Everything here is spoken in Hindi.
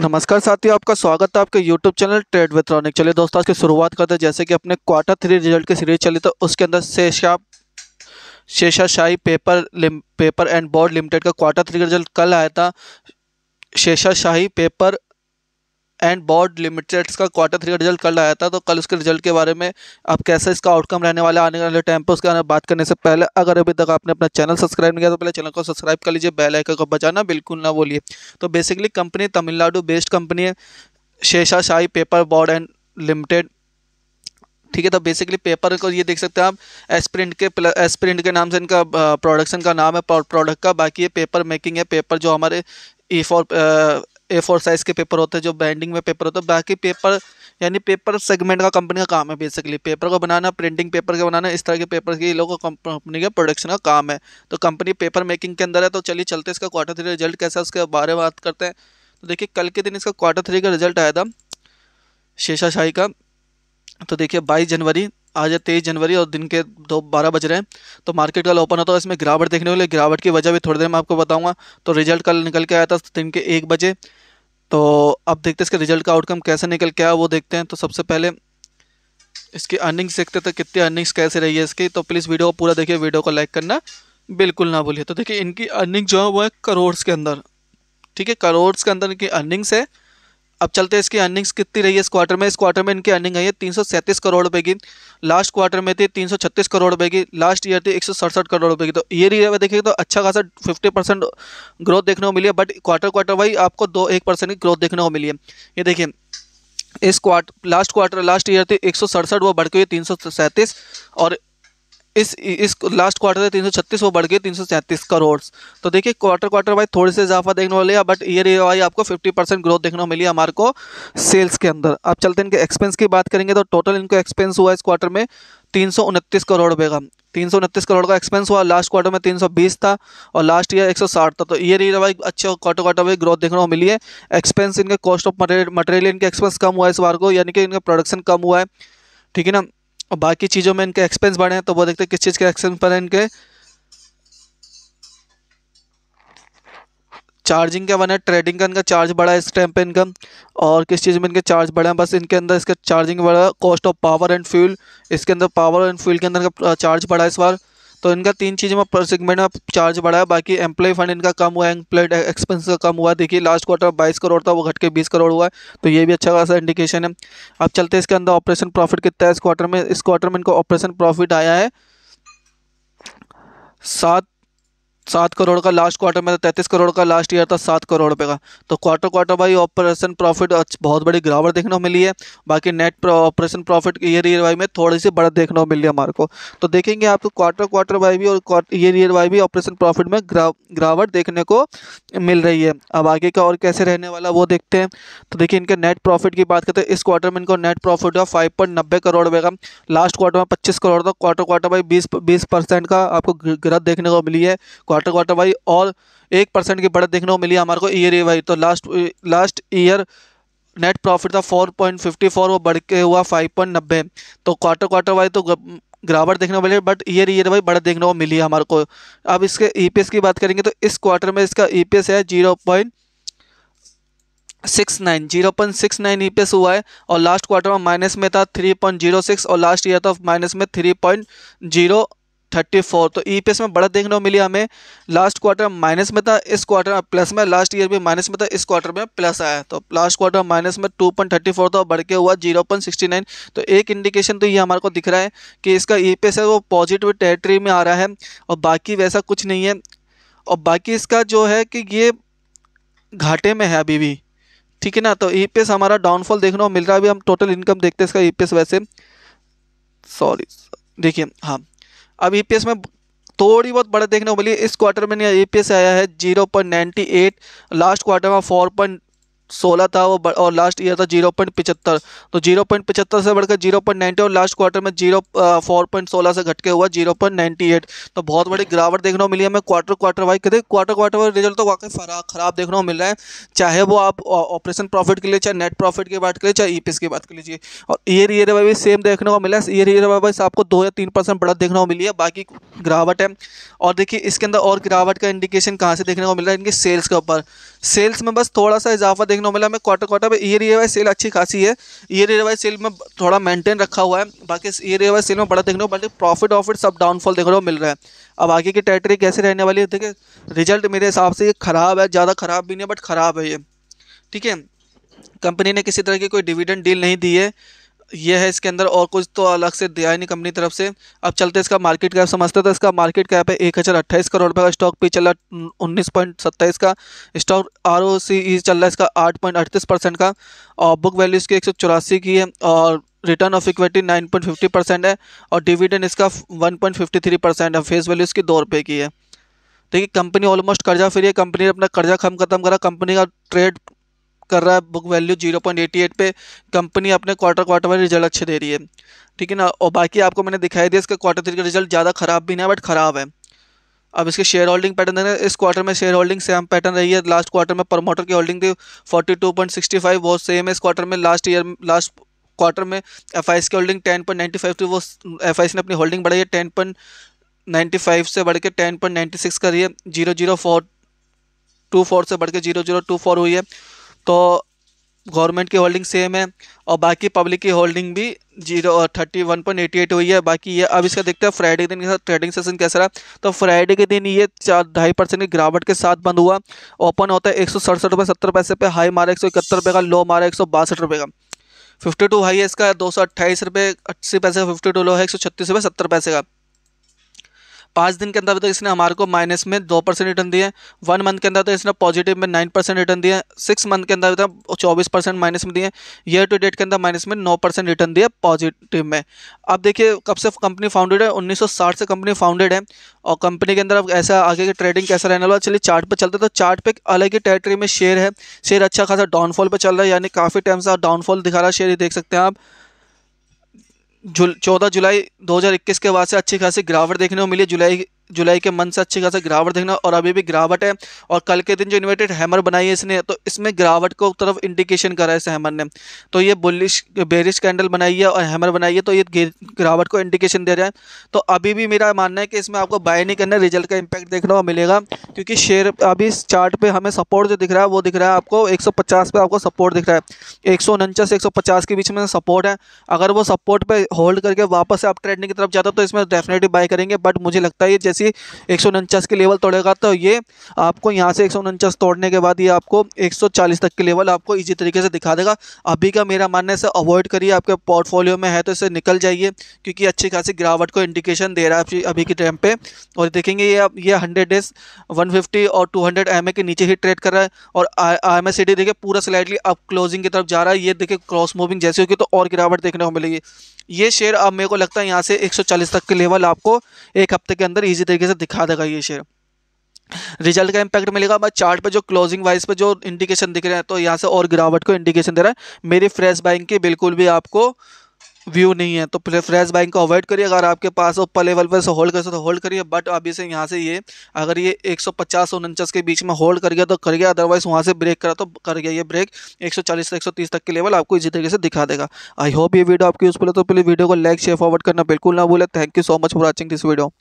नमस्कार साथियों आपका स्वागत है आपके YouTube चैनल ट्रेड विथ्रॉनिक चलिए दोस्तों आज की शुरुआत करते हैं जैसे कि अपने क्वार्टर थ्री रिजल्ट की सीरीज चली तो उसके अंदर Sesha Seshasayee paper paper and board limited का क्वार्टर थ्री रिजल्ट कल आया था Seshasayee paper and board limited का क्वार्टर थ्री का रिजल्ट कल आया था तो कल उसके रिजल्ट के बारे में आप कैसे इसका आउटकम रहने वाला आने वाले टाइम पर उसके बारे में बात करने से पहले अगर अभी तक आपने अपना चैनल सब्सक्राइब नहीं किया तो पहले चैनल को सब्सक्राइब कर लीजिए बेल आइकन को बचाना बिल्कुल ना बोलिए तो basically company Tamil Nadu based company है Seshasayee paper board and limited ठीक है तो बेसिकली पेपर को ये देख सकते हैं आप प्रिंट के प्रिंट के नाम से इनका प्रोडक्शन का नाम है प्रोडक्ट का बाकी ये पेपर मेकिंग है पेपर जो हमारे E e for A four size के पेपर होते हैं जो बैंडिंग में पेपर होते हैं बाकी पेपर यानी पेपर सेगमेंट का कंपनी का काम है बेसिकली पेपर को बनाना प्रिंटिंग पेपर के बनाना इस तरह के पेपर की लोगों का कंपनी के प्रोडक्शन का काम है तो कंपनी पेपर मेकिंग के अंदर है तो चलिए चलते इसका क्वार्टर थ्री रिजल्ट कैसा है उसके बारे में बात करते हैं तो देखिए कल के दिन इसका क्वार्टर थ्री का रिजल्ट आया था शेषाशाही का तो देखिए बाईस जनवरी आज है तेईस जनवरी और दिन के दो बारह बज रहे हैं तो मार्केट कल ओपन होता है तो इसमें गिरावट देखने के लिए गिरावट की वजह भी थोड़ी देर में आपको बताऊंगा तो रिजल्ट कल निकल के आया था दिन के एक बजे तो अब देखते हैं इसके रिजल्ट का आउटकम कैसे निकल के आया वो देखते हैं तो सबसे पहले इसकी अर्निंग्स देखते थे तो कितनी अर्निंग्स कैसे रही है इसकी तो प्लीज़ वीडियो को पूरा देखिए वीडियो को लाइक करना बिल्कुल ना भूलिए तो देखिए इनकी अर्निंग जो है वो है करोड़ के अंदर ठीक है करोड़ के अंदर इनकी अर्निंग्स है अब चलते हैं इसकी अर्निंग्स कितनी रही है इस क्वार्टर में इस क्वार्टर में इनकी अर्निंग आई है तीन करोड़ रुपए की लास्ट क्वार्टर में थी 336 करोड़ रुपए की लास्ट ईयर थी एक करोड़ रुपए की तो ईयर ईयर में देखिए तो अच्छा खासा 50 परसेंट ग्रोथ देखने को मिली है बट क्वार्टर क्वार्टर वाई आपको दो एक परसेंट की ग्रोथ देखने को मिली है ये देखिए इस quarter last quarter last year थी एक वो बढ़ के हुई तीन और इस इस लास्ट क्वार्टर से तीन सौ छत्तीस वो बढ़ गए तीन सौ सैंतीस करोड़ तो देखिए क्वार्टर क्वार्टर वाइज थोड़ी से इजाफा देखने वाले हैं बट ईयर वाई आपको फिफ्टी परसेंट ग्रोथ देखने को मिली हमारे को सेल्स के अंदर अब चलते हैं इनके एक्सपेंस की बात करेंगे तो टोटल इनको एक्सपेंस हुआ इस क्वार्टर में तीन सौ उनतीस करोड़ रुपये का तीन सौ उनतीस करोड़ का एक्सपेंस हुआ लास्ट क्वार्टर में तीन सौ बीस था और लास्ट ईयर एक सौ साठ था तो ईयर ईयर वाइज अच्छे क्वार्टर क्वार्टर वाइज ग्रोथ देखने को मिली है एक्सपेंस इनके कॉस्ट ऑफ मटेरियल इनके एक्सपेंस कम हुआ है इस बार को यानी कि इनका प्रोडक्शन कम हुआ है ठीक है ना और बाकी चीज़ों में इनके एक्सपेंस बढ़े हैं तो वो देखते हैं किस चीज़ के एक्सपेंस बढ़े इनके चार्जिंग का बना ट्रेडिंग का इनका चार्ज बढ़ा है इस टाइम पे इनका और किस चीज़ में इनके चार्ज बढ़े हैं बस इनके अंदर इसका चार्जिंग बढ़ा cost of power and fuel इसके अंदर पावर एंड फ्यूल के अंदर का चार्ज बढ़ा इस बार तो इनका तीन चीज़ में पर सेगमेंट में चार्ज बढ़ा है बाकी एम्प्लॉय फंड इनका कम हुआ है एम्प्लॉयड एक्सपेंस का कम हुआ देखिए लास्ट क्वार्टर बाईस करोड़ था वो घट के बीस करोड़ हुआ है तो ये भी अच्छा खासा इंडिकेशन है अब चलते हैं इसके अंदर ऑपरेशन प्रॉफिट कितना है इस क्वार्टर में इस क्वार्टर में इनको ऑपरेशन प्रॉफिट आया है सात सात करोड़ का लास्ट क्वार्टर में था तैंतीस करोड़ का लास्ट ईयर था सात करोड़ रुपये का तो क्वार्टर क्वार्टर भाई ऑपरेशन प्रॉफिट बहुत बड़ी गिरावट देखने को मिली है बाकी net operation profit year year Y में थोड़ी सी बढ़त देखने को मिली है हमारे को तो देखेंगे आपको क्वार्टर क्वार्टर वाई भी और ईयर ईयर वाई भी ऑपरेशन प्रॉफिट में गिरावट देखने को मिल रही है अब आगे का और कैसे रहने वाला वो देखते हैं तो देखिए इनके नेट प्रॉफिट की बात करते हैं इस क्वार्टर में इनको नेट प्रॉफिट हुआ फाइव पॉइंट नब्बे करोड़ रुपये का लास्ट क्वार्टर में पच्चीस करोड़ था क्वार्टर क्वार्टर भाई बीस बीस परसेंट का आपको गिरत देखने को मिली है क्वार्टर क्वार्टर वाइज और एक परसेंट की बढ़त देखने को मिली हमारे को ईयर ई वाई तो last last year net profit था फोर पॉइंट फिफ्टी फोर वो बढ़ के हुआ फाइव पॉइंट नब्बे तो क्वार्टर क्वार्टर वाइज तो गिरावट देखने को मिली बट ईयर ईयर वाइज बढ़त देखने को मिली हमारे को अब इसके ई e की बात करेंगे तो इस क्वार्टर में इसका ई e है zero point six nine zero point six nine E P S हुआ है और लास्ट क्वार्टर में माइनस में था थ्री पॉइंट जीरो सिक्स और लास्ट ईयर था माइनस में three point zero thirty four तो ई पी एस में बढ़त देखने को मिली हमें लास्ट क्वार्टर माइनस में था इस क्वार्टर में प्लस में लास्ट ईयर भी माइनस में था इस क्वार्टर में प्लस आया तो लास्ट क्वार्टर माइनस में टू पॉइंट थर्टी फोर था बढ़ के हुआ जीरो पॉइंट सिक्सटी नाइन तो एक इंडिकेशन तो ये हमारे को दिख रहा है कि इसका ई पी एस है वो पॉजिटिव टेरेटरी में आ रहा है और बाकी वैसा कुछ नहीं है और बाकी इसका जो है कि ये घाटे में है अभी भी ठीक है ना तो ई e हमारा डाउनफॉल देखने को मिल रहा है अभी हम टोटल इनकम देखते हैं इसका ई e वैसे सॉरी देखिए हाँ अब ई e में थोड़ी बहुत बढ़त देखने को मिली इस क्वार्टर में ई e आया है zero point ninety eight last quarter में फोर पॉइंट सोलह था वो और लास्ट ईयर था जीरो पॉइंट पिचहत्तर तो जीरो पॉइंट पिचहत्तर से बढ़कर जीरो पॉइंट नाइन्टी और लास्ट क्वार्टर में जीरो फोर पॉइंट सोलह से घट के हुआ जीरो पॉइंट नाइन्टी एट तो बहुत बड़ी गिरावट देखने को मिली हमें क्वार्टर क्वार्टर वाइज कहते क्वार्टर क्वार्टर वाइज रिजल्ट तो वाकई खराब देखने को मिल रहा है चाहे वो आप ऑपरेशन प्रॉफिट के लिए चाहे नेट प्रॉफिट की बात करिए चाहे ई e की बात कर लीजिए और ईयर ईयर वाइज सेम देखने को मिला है ईयर ईयर वाइज आपको दो या तीन परसेंट बढ़त देखने को मिली है बाकी गिरावट है और देखिए इसके अंदर और गिरावट का इंडिकेशन कहाँ से देखने को मिल रहा है इनके सेल्स के ऊपर सेल्स में बस थोड़ा सा इजाफा देखने ओपनिंग नोमेला में क्वार्टर क्वार्टर में ईयर ईयर वाइज सेल अच्छी खासी है ईयर ईयर वाइज सेल में थोड़ा मेंटेन रखा हुआ है बाकी ईयर ईयर वाइज सेल में बड़ा देखने को बल्कि प्रॉफिट ऑफिट सब डाउनफॉल देखने को मिल रहा है अब आगे की टेरेटरी कैसे रहने वाली है देखिए रिजल्ट मेरे हिसाब से ख़राब है ज़्यादा ख़राब भी नहीं है बट ख़राब है ये ठीक है कंपनी ने किसी तरह की कोई डिविडेंड डील नहीं दी है ये है इसके अंदर और कुछ तो अलग से दिया नहीं कंपनी तरफ से अब चलते इसका मार्केट कैप समझते तो इसका मार्केट कैप है एक हज़ार अट्ठाईस करोड़ रुपये का स्टॉक पे चला उन्नीस पॉइंट सत्ताईस का स्टॉक आर ओ सी चल रहा है इसका आठ पॉइंट अड़तीस परसेंट का और बुक वैल्यू इसकी एक सौ चौरासी की है और return of equity nine point fifty percent है और डिविडेंड इसका one point fifty three percent है फेस वैल्यू इसकी दो रुपये की है देखिए कंपनी ऑलमोस्ट कर्जा फ्री है कंपनी ने अपना कर्जा खत्म करा कंपनी का ट्रेड कर रहा है book value zero point eighty eight पे कंपनी अपने क्वार्टर क्वार्टर में रिजल्ट अच्छे दे रही है ठीक है ना और बाकी आपको मैंने दिखाई दिया इसका क्वार्टर थ्री का रिजल्ट ज़्यादा खराब भी नहीं है बट खराब है अब इसके शेयर होल्डिंग पैटर्न देखें इस क्वार्टर में शेयर होल्डिंग सेम पैटर्न रही है लास्ट क्वार्टर में प्रमोटर की होल्डिंग थी forty two point sixty five वो सेम है इस क्वार्टर में लास्ट ईयर लास्ट क्वार्टर में एफ की holding ten point ninety five थी वो एफ ने अपनी होल्डिंग बढ़ाई है टेन पॉइंट नाइन्टी फाइव से बढ़ के टेन पॉइंट नाइन्टी सिक्स करी है zero zero four two four से बढ़ के जीरो जीरो टू फोर हुई है तो गवर्नमेंट की होल्डिंग सेम है और बाकी पब्लिक की होल्डिंग भी zero thirty one point eighty eight हुई है बाकी ये अब इसका देखते हैं फ्राइडे के दिन के साथ ट्रेडिंग सेशन कैसा रहा तो फ्राइडे के दिन ये चार ढाई परसेंट की गिरावट के साथ बंद हुआ ओपन होता है एक सौ सड़सठ रुपये सत्तर पैसे पे हाई मारा एक सौ इकहत्तर रुपये का लो मारा एक सौ बासठ रुपये का फिफ्टी टू हाई है इसका दो सौ अट्ठाईस रुपये अस्सी पैसे का फिफ्टी टू लो है एक सौ छत्तीस रुपये सत्तर पैसे का पाँच दिन के अंदर तो इसने हमारे को माइनस में दो परसेंट रिटर्न दिए वन मंथ के अंदर तो इसने पॉजिटिव में नाइन परसेंट रिटर्न दिए सिक्स मंथ के अंदर था चौबीस परसेंट माइनस में दिए ईयर टू डेट के अंदर माइनस में नौ परसेंट रिटर्न दिए पॉजिटिव में अब देखिए कब से कंपनी फाउंडेड है साठ से कंपनी फाउंडेड है और कंपनी के अंदर अब ऐसा आगे की ट्रेडिंग कैसा रहने वाला चलिए चार्ट पर चलते तो चार्ट पे अलग ही टेरेटरी में शेयर है शेयर अच्छा खासा डाउनफॉल पर चल रहा है यानी काफ़ी टाइम से डाउनफॉल दिखा रहा है शेयर देख सकते हैं आप चौदह जुलाई 2021 के बाद से अच्छी खासी गिरावट देखने को मिली जुलाई जुलाई के मंथ से अच्छी खासा गिरावट देखना और अभी भी गिरावट है और कल के दिन जो इन्वर्टेड हैमर बनाई है इसने तो इसमें गिरावट को तरफ इंडिकेशन करा है इस हैमर ने तो ये बुलिश बेरिश कैंडल बनाई है और हैमर बनाई है तो ये गिरावट को इंडिकेशन दे रहा है तो अभी भी मेरा मानना है कि इसमें आपको बाय नहीं करना रिजल्ट का इम्पैक्ट देखने को मिलेगा क्योंकि शेयर अभी इस चार्ट पे हमें सपोर्ट जो दिख रहा है वो दिख रहा है आपको 150 पे आपको सपोर्ट दिख रहा है एक सौ उनचास एक के बीच में सपोर्ट है अगर वो सपोर्ट पर होल्ड करके वापस से आप ट्रेडिंग की तरफ जाता तो इसमें डेफिनेटली बाय करेंगे बट मुझे लगता है जैसे से एक के लेवल तोड़ेगा तो ये आपको यहाँ से एक तोड़ने के बाद ये आपको 140 तक के लेवल आपको इजी तरीके से दिखा देगा अभी का मेरा मानना से अवॉइड करिए आपके पोर्टफोलियो में है तो इसे निकल जाइए क्योंकि अच्छी खासी गिरावट को इंडिकेशन दे रहा है अभी के टाइम पर और देखेंगे ये ये हंड्रेड डेज वन और टू हंड्रेड के नीचे ही ट्रेड कर रहा है और आई एम देखिए पूरा स्लाइडली अब क्लोजिंग की तरफ जा रहा है ये देखिए क्रॉस मूविंग जैसे होगी तो और गिरावट देखने को मिलेगी ये शेयर अब मेरे को लगता है यहाँ से 140 तक के लेवल आपको एक हफ्ते के अंदर इजी तरीके से दिखा देगा ये शेयर रिजल्ट का इंपैक्ट मिलेगा बस चार्ट पे जो क्लोजिंग वाइज पे जो इंडिकेशन दिख रहे हैं तो यहाँ से और गिरावट को इंडिकेशन दे रहा है मेरी फ्रेश बाइंग की बिल्कुल भी आपको व्यू नहीं है तो फ्रेश बाइंग को अवॉइड करिए अगर आपके पास ऊपर लेवल पर होल्ड कर सकते तो होल्ड करिए बट अभी से यहाँ से ये अगर ये एक सौ के बीच में होल्ड कर गया तो कर गया अदरवाइज वहाँ से ब्रेक करा तो कर गया ये ब्रेक 140 से 130 तक के लेवल आपको इसी तरीके से दिखा देगा आई होप ये वीडियो आपकी यूजफुल है तो प्लीज़ वीडियो को लाइक शेयर फॉरवर्ड करना बिल्कुल ना भूलें thank you so much for watching this video